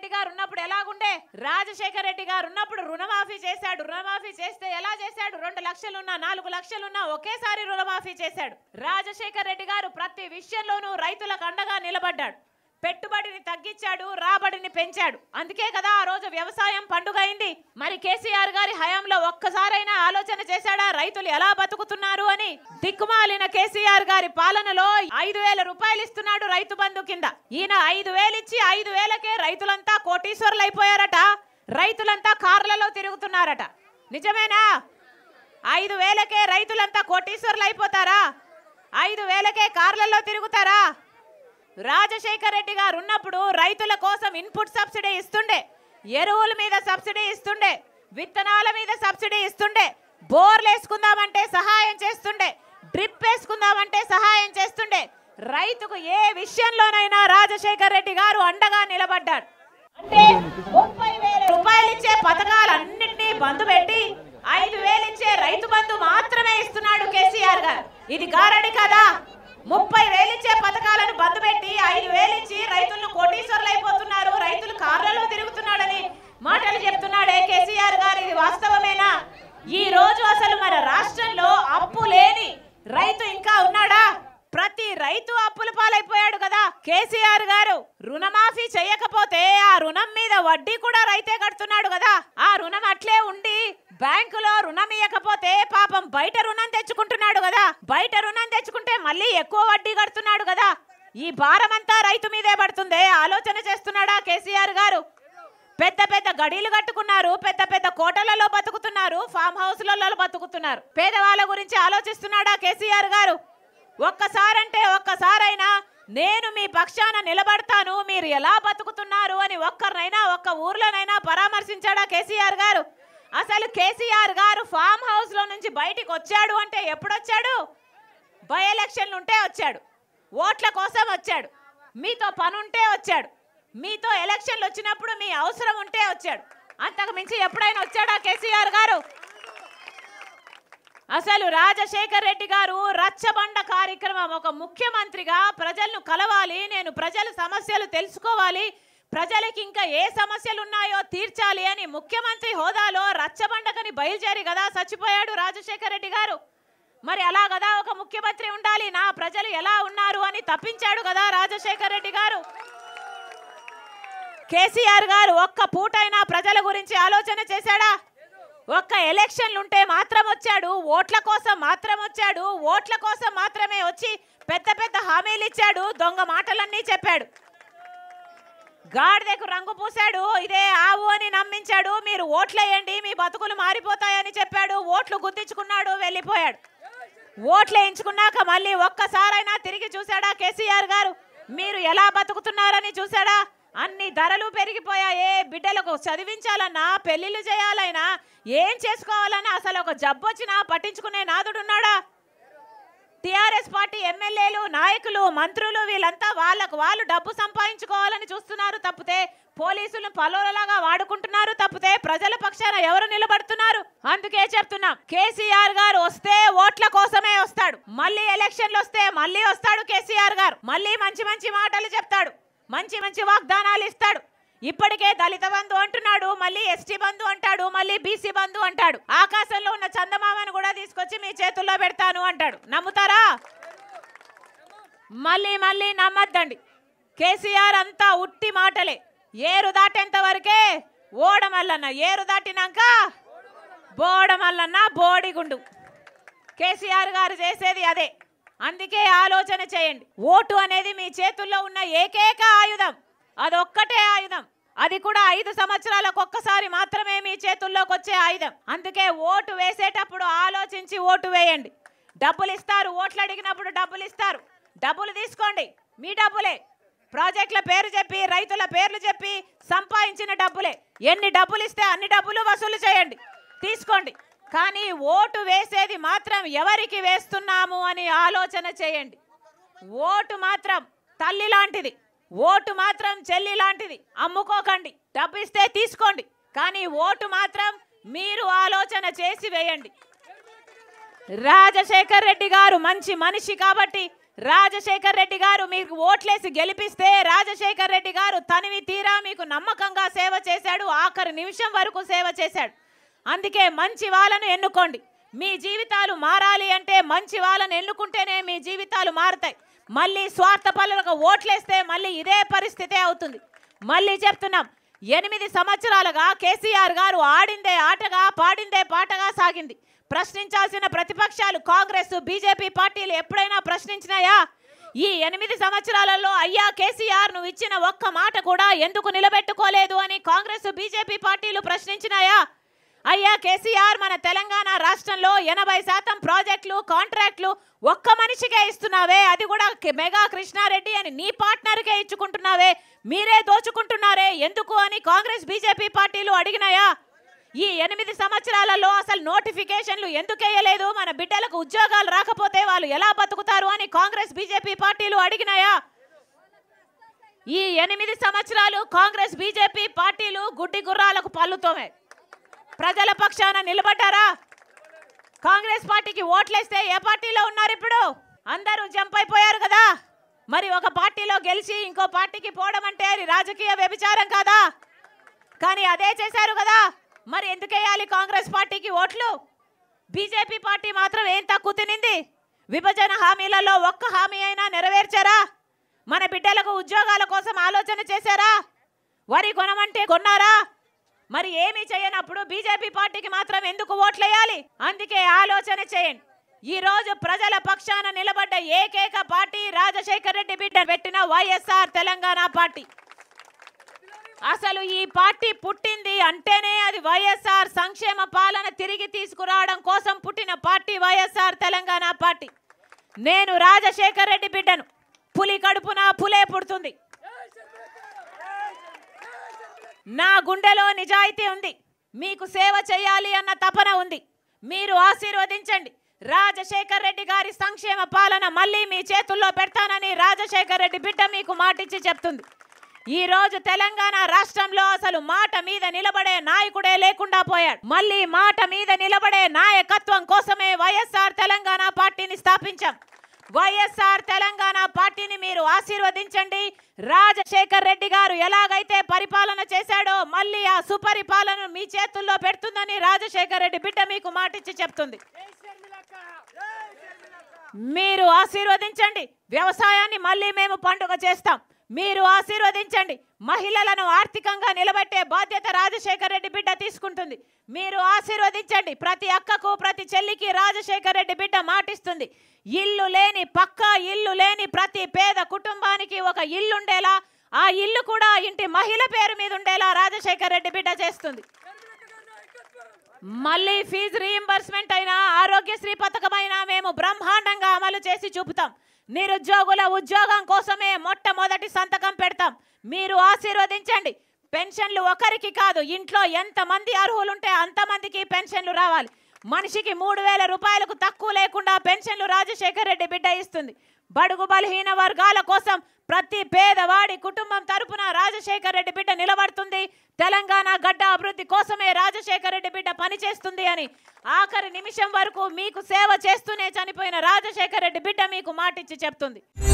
రెడ్డి గారు ఉన్నప్పుడు ఎలాగుండే రాజశేఖర రెడ్డి గారు ఉన్నప్పుడు రుణమాఫీ చేశాడు రుణమాఫీ చేస్తే ఎలా చేశాడు రెండు లక్షలున్నా నాలుగు లక్షలున్నా ఒకేసారి రుణమాఫీ చేశాడు రాజశేఖర్ రెడ్డి గారు ప్రతి విషయంలోనూ రైతులకు అండగా నిలబడ్డాడు పెట్టుబడిని తగ్గించాడు రాబడిని పెంచాడు అందుకే కదా ఆ రోజు వ్యవసాయం పండుగ అయింది మరి కేసీఆర్ గారి హయాంలో ఒక్కసారైనా ఆలోచన చేశాడా రైతులు ఎలా బతుకుతున్నారు అని దిక్కుమాలిన కేసీఆర్ గారి పాలనలో ఐదు వేల రూపాయలు ఇస్తున్నాడు రైతు బంధు కింద ఈయన ఐదు వేలు ఇచ్చి ఐదు వేలకే రైతులంతా కోటీశ్వరులు అయిపోయారట రైతులంతా కార్లలో తిరుగుతున్నారట నిజమేనా ఐదు వేలకే రైతులంతా కోటీశ్వరులు అయిపోతారా ఐదు వేలకే కార్లలో తిరుగుతారా రాజశేఖర్ రెడ్డి గారు ఉన్నప్పుడు రైతుల కోసం ఇన్పుట్ సబ్సిడీ ఇస్తుండే ఎరువుల మీద సబ్సిడీ ఇస్తుండే విత్తనాల మీద సబ్సిడీ ఇస్తుండే బోర్లు వేసుకుందామంటే సహాయం చేస్తుండే డ్రిప్ వేసుకుందామంటే సహాయం చేస్తుండే రైతుకు ఏ విషయంలోనైనా రాజశేఖర్ రెడ్డి గారు అండగా నిలబడ్డారు అంటే ముప్పై వేల రూపాయలు ఇచ్చే పథకాలన్నింటినీ బంధు పెట్టి ఐదు వేలు ఇచ్చే రైతు బంధు మాత్రమే ఇస్తున్నాడు కేసీఆర్ గారు ఇది గారడి కదా ముప్పై వేలు ఇచ్చే పథకాలను బంద్ పెట్టి ఐదు వేలు ఇచ్చి రైతులను కోటీశ్వర్లు అయిపోతున్నారు రైతులు కార్లలో తిరుగుతున్నాడని మాటలు చెప్తున్నాడే కేసీఆర్ గారు ఇది వాస్తవమేనా ఈ రోజు అసలు మన రాష్ట్రంలో అప్పు లేని రైతు ఇంకా ఉన్నాడా ప్రతి రైతు అప్పుల పాలైపోయాడు కదా కేసీఆర్ గారు రుణమాఫీ చేయకపోతే ఆ రుణం మీద వడ్డీ కూడా రైతే కడుతున్నాడు కదా ఆ రుణం అట్లే ఉండి బ్యాంకులో రుణం ఇవ్వకపోతే పాపం బయట రుణం తెచ్చుకుంటున్నాడు కదా బయట రుణం తెచ్చుకుంటే మళ్ళీ ఎక్కువ వడ్డీ కడుతున్నాడు కదా ఈ భారం అంతా రైతు మీదే పడుతుందే ఆలోచన చేస్తున్నాడా కేసీఆర్ గారు పెద్ద పెద్ద గడీలు కట్టుకున్నారు పెద్ద పెద్ద కోటలలో బతుకుతున్నారు ఫామ్ హౌస్లలో బతుకుతున్నారు పేదవాళ్ళ గురించి ఆలోచిస్తున్నాడా కేసీఆర్ గారు ఒక్కసారంటే ఒక్కసారైనా నేను మీ పక్షాన నిలబడతాను మీరు ఎలా బతుకుతున్నారు అని ఒక్కరినైనా ఒక్క ఊర్లోనైనా పరామర్శించాడా కేసీఆర్ గారు అసలు కేసీఆర్ గారు ఫామ్ హౌస్లో నుంచి బయటికి వచ్చాడు అంటే ఎప్పుడొచ్చాడు బై ఎలక్షన్లు ఉంటే వచ్చాడు ఓట్ల కోసం వచ్చాడు మీతో పని ఉంటే వచ్చాడు మీతో ఎలక్షన్లు వచ్చినప్పుడు మీ అవసరం ఉంటే వచ్చాడు అంతకు మించి ఎప్పుడైనా వచ్చాడా కేసీఆర్ గారు అసలు రాజశేఖర్ రెడ్డి గారు రచ్చబండ కార్యక్రమం ఒక ముఖ్యమంత్రిగా ప్రజలను కలవాలి నేను ప్రజల సమస్యలు తెలుసుకోవాలి ప్రజలకి ఇంకా ఏ సమస్యలు ఉన్నాయో తీర్చాలి అని ముఖ్యమంత్రి హోదాలో రచ్చబండకని బయలుదేరి కదా చచ్చిపోయాడు రాజశేఖర రెడ్డి గారు మరి అలా కదా ఒక ముఖ్యమంత్రి ఉండాలి నా ప్రజలు ఎలా ఉన్నారు అని తప్పించాడు కదా రాజశేఖర రెడ్డి గారు కేసీఆర్ గారు ఒక్క పూటైనా ప్రజల గురించి ఆలోచన చేశాడా ఒక్క ఎలక్షన్లుంటే మాత్రం వచ్చాడు ఓట్ల కోసం మాత్రం వచ్చాడు ఓట్ల కోసం మాత్రమే వచ్చి పెద్ద పెద్ద హామీలు ఇచ్చాడు దొంగ మాటలన్నీ చెప్పాడు గాడిదకు రంగు పూశాడు ఇదే ఆవు అని నమ్మించాడు మీరు ఓట్లేయండి మీ బతుకులు మారిపోతాయని చెప్పాడు ఓట్లు గుర్తించుకున్నాడు వెళ్ళిపోయాడు ఓట్లు వేయించుకున్నాక మళ్ళీ ఒక్కసారైనా తిరిగి చూశాడా కేసీఆర్ గారు మీరు ఎలా బతుకుతున్నారని చూశాడా అన్ని ధరలు పెరిగిపోయాయే బిడ్డలకు చదివించాలన్నా పెళ్లిళ్ళు చేయాలైనా ఏం చేసుకోవాలన్నా అసలు ఒక జబ్బు వచ్చినా పట్టించుకునే నాదుడున్నాడా టీఆర్ఎస్ పార్టీ ఎమ్మెల్యేలు నాయకులు మంత్రులు వీళ్ళంతా వాళ్ళకు వాళ్ళు డబ్బు సంపాదించుకోవాలని చూస్తున్నారు తప్పితే పోలీసులు పలోలలాగా వాడుకుంటున్నారు తప్పితే ప్రజల పక్షాన ఎవరు నిలబడుతున్నారు అందుకే చెప్తున్నా కేసీఆర్ గారు వస్తే ఓట్ల కోసమే వస్తాడు మళ్ళీ ఎలక్షన్లు వస్తే మళ్ళీ వస్తాడు కేసీఆర్ గారు మళ్ళీ మంచి మంచి మాటలు చెప్తాడు మంచి మంచి వాగ్దానాలు ఇస్తాడు ఇప్పటికే దళిత బంధు అంటున్నాడు మళ్ళీ ఎస్టీ బంధు అంటాడు మళ్ళీ బీసీ బంధు అంటాడు ఆకాశంలో ఉన్న చందమామను కూడా తీసుకొచ్చి మీ చేతుల్లో పెడతాను అంటాడు నమ్ముతారా మళ్ళీ మళ్ళీ నమ్మద్దండి కేసీఆర్ అంతా ఉట్టి మాటలే ఏరు దాటేంత వరకే ఓడమల్లన్న ఏరు దాటినాక బోడమల్లన్న బోడిగుండు కేసీఆర్ గారు చేసేది అదే అందుకే ఆలోచన చేయండి ఓటు అనేది మీ చేతుల్లో ఉన్న ఏకైక ఆయుధం అదొక్కటే ఆయుధం అది కూడా ఐదు సంవత్సరాలకు ఒక్కసారి మాత్రమే మీ చేతుల్లోకి వచ్చే ఆయుధం అందుకే ఓటు వేసేటప్పుడు ఆలోచించి ఓటు వేయండి డబ్బులు ఇస్తారు ఓట్లు అడిగినప్పుడు డబ్బులు ఇస్తారు డబ్బులు తీసుకోండి మీ డబ్బులే ప్రాజెక్టుల పేరు చెప్పి రైతుల పేర్లు చెప్పి సంపాదించిన డబ్బులే ఎన్ని డబ్బులు ఇస్తే అన్ని డబ్బులు వసూలు చేయండి తీసుకోండి కానీ ఓటు వేసేది మాత్రం ఎవరికి వేస్తున్నాము అని ఆలోచన చేయండి ఓటు మాత్రం తల్లి లాంటిది ఓటు మాత్రం చెల్లి లాంటిది అమ్ముకోకండి డబ్బిస్తే తీసుకోండి కానీ ఓటు మాత్రం మీరు ఆలోచన చేసి వేయండి రాజశేఖర్ రెడ్డి గారు మంచి మనిషి కాబట్టి రాజశేఖర్ రెడ్డి గారు మీకు ఓట్లేసి గెలిపిస్తే రాజశేఖర్ రెడ్డి గారు తనివి తీరా మీకు నమ్మకంగా సేవ చేశాడు ఆఖరి నిమిషం వరకు సేవ చేశాడు అందుకే మంచి వాళ్ళను ఎన్నుకోండి మీ జీవితాలు మారాలి అంటే మంచి వాళ్ళను ఎన్నుకుంటేనే మీ జీవితాలు మారుతాయి మళ్ళీ స్వార్థ పనులకు ఓట్లేస్తే మళ్ళీ ఇదే పరిస్థితే అవుతుంది మళ్ళీ చెప్తున్నాం ఎనిమిది సంవత్సరాలుగా కేసీఆర్ గారు ఆడిందే ఆటగా పాడిందే పాటగా సాగింది ప్రశ్నించాల్సిన ప్రతిపక్షాలు కాంగ్రెస్ బీజేపీ పార్టీలు ఎప్పుడైనా ప్రశ్నించినాయా ఈ ఎనిమిది సంవత్సరాలలో అయ్యా కేసీఆర్ నువ్వు ఇచ్చిన ఒక్క మాట కూడా ఎందుకు నిలబెట్టుకోలేదు అని కాంగ్రెస్ బీజేపీ పార్టీలు ప్రశ్నించినాయా అయ్యా కేసీఆర్ మన తెలంగాణ రాష్ట్రంలో ఎనభై శాతం ప్రాజెక్టులు కాంట్రాక్టులు ఒక్క మనిషికే ఇస్తున్నావే అది కూడా మెగా కృష్ణారెడ్డి అని నీ పార్ట్నర్కే ఇచ్చుకుంటున్నావే మీరే దోచుకుంటున్నారే ఎందుకు అని కాంగ్రెస్ బీజేపీ పార్టీలు అడిగినాయా ఈ ఎనిమిది సంవత్సరాలలో అసలు నోటిఫికేషన్లు ఎందుకేయలేదు మన బిడ్డలకు ఉద్యోగాలు రాకపోతే వాళ్ళు ఎలా బతుకుతారు అని కాంగ్రెస్ బీజేపీ పార్టీలు అడిగినాయా ఈ ఎనిమిది సంవత్సరాలు కాంగ్రెస్ బీజేపీ పార్టీలు గుడ్డి గుర్రాలకు పల్లుతోమే ప్రజల పక్షాన నిలబడ్డారా కాంగ్రెస్ పార్టీకి ఓట్లేస్తే ఏ పార్టీలో ఉన్నారు ఇప్పుడు అందరూ జంప్ అయిపోయారు కదా మరి ఒక పార్టీలో గెలిచి ఇంకో పార్టీకి పోవడం అంటే రాజకీయ వ్యభిచారం కాదా కానీ అదే చేశారు కదా మరి ఎందుకేయాలి కాంగ్రెస్ పార్టీకి ఓట్లు బీజేపీ పార్టీ మాత్రం ఏం తక్కువ తినింది విభజన హామీలలో ఒక్క హామీ అయినా నెరవేర్చారా మన బిడ్డలకు ఉద్యోగాల కోసం ఆలోచన చేశారా వరి కొనమంటే కొన్నారా మరి ఏమి చేయనప్పుడు బీజేపీ పార్టీకి మాత్రం ఎందుకు ఓట్లేయాలి అందుకే ఆలోచన చేయండి ఈ రోజు ప్రజల పక్షాన నిలబడ్డ ఏకైక పార్టీ రాజశేఖర్ రెడ్డి బిడ్డ పెట్టిన వైఎస్ఆర్ తెలంగాణ పార్టీ అసలు ఈ పార్టీ పుట్టింది అంటేనే అది వైఎస్ఆర్ సంక్షేమ పాలన తిరిగి తీసుకురావడం కోసం పుట్టిన పార్టీ వైఎస్ఆర్ తెలంగాణ పార్టీ నేను రాజశేఖర్ రెడ్డి బిడ్డను పులి కడుపున పులే పుడుతుంది నా గుండెలో నిజాయితీ ఉంది మీకు సేవ చేయాలి అన్న తపన ఉంది మీరు ఆశీర్వదించండి రాజశేఖర్ రెడ్డి గారి సంక్షేమ పాలన మళ్ళీ మీ చేతుల్లో పెడతానని రాజశేఖర్ రెడ్డి బిడ్డ మీకు మాటిచ్చి చెప్తుంది ఈరోజు తెలంగాణ రాష్ట్రంలో అసలు మాట మీద నిలబడే నాయకుడే లేకుండా పోయాడు మళ్ళీ మాట మీద నిలబడే నాయకత్వం కోసమే వైఎస్ఆర్ తెలంగాణ పార్టీని స్థాపించాం వైఎస్ఆర్ తెలంగాణ పార్టీని మీరు ఆశీర్వదించండి రాజశేఖర్ రెడ్డి గారు ఎలాగైతే పరిపాలన చేశాడో మళ్ళీ ఆ సుపరిపాలన మీ చేతుల్లో పెడుతుందని రాజశేఖర్ రెడ్డి బిడ్డ మీకు మాటిచ్చి చెప్తుంది మీరు ఆశీర్వదించండి వ్యవసాయాన్ని మళ్ళీ మేము పండుగ చేస్తాం మీరు ఆశీర్వదించండి మహిళలను ఆర్థికంగా నిలబెట్టే బాధ్యత రాజశేఖర్ రెడ్డి బిడ్డ తీసుకుంటుంది మీరు ఆశీర్వదించండి ప్రతి అక్కకు ప్రతి చెల్లికి రాజశేఖర్ రెడ్డి బిడ్డ మాటిస్తుంది ఇల్లు లేని పక్క ఇల్లు లేని ప్రతి పేద కుటుంబానికి ఒక ఇల్లు ఉండేలా ఆ ఇల్లు కూడా ఇంటి మహిళ పేరు మీద ఉండేలా రాజశేఖర్ రెడ్డి బిడ్డ చేస్తుంది మళ్ళీ ఫీజు రీఎంబర్స్మెంట్ అయినా ఆరోగ్యశ్రీ పథకమైనా మేము బ్రహ్మాండంగా అమలు చేసి చూపుతాం నిరుద్యోగుల ఉద్యోగం కోసమే మొట్టమొదటి సంతకం పెడతాం మీరు ఆశీర్వదించండి పెన్షన్లు ఒకరికి కాదు ఇంట్లో ఎంతమంది అర్హులుంటే అంతమందికి పెన్షన్లు రావాలి మనిషికి మూడు వేల రూపాయలకు తక్కువ లేకుండా పెన్షన్లు రాజశేఖర్ రెడ్డి బిడ్డ ఇస్తుంది బడుగు బలహీన వర్గాల కోసం ప్రతి పేదవాడి కుటుంబం తరపున రాజశేఖర్ రెడ్డి బిడ్డ నిలబడుతుంది తెలంగాణ గడ్డ అభివృద్ధి కోసమే రాజశేఖర్ రెడ్డి బిడ్డ పనిచేస్తుంది అని ఆఖరి నిమిషం వరకు మీకు సేవ చేస్తూనే చనిపోయిన రాజశేఖర్ రెడ్డి బిడ్డ మీకు మాటిచ్చి చెప్తుంది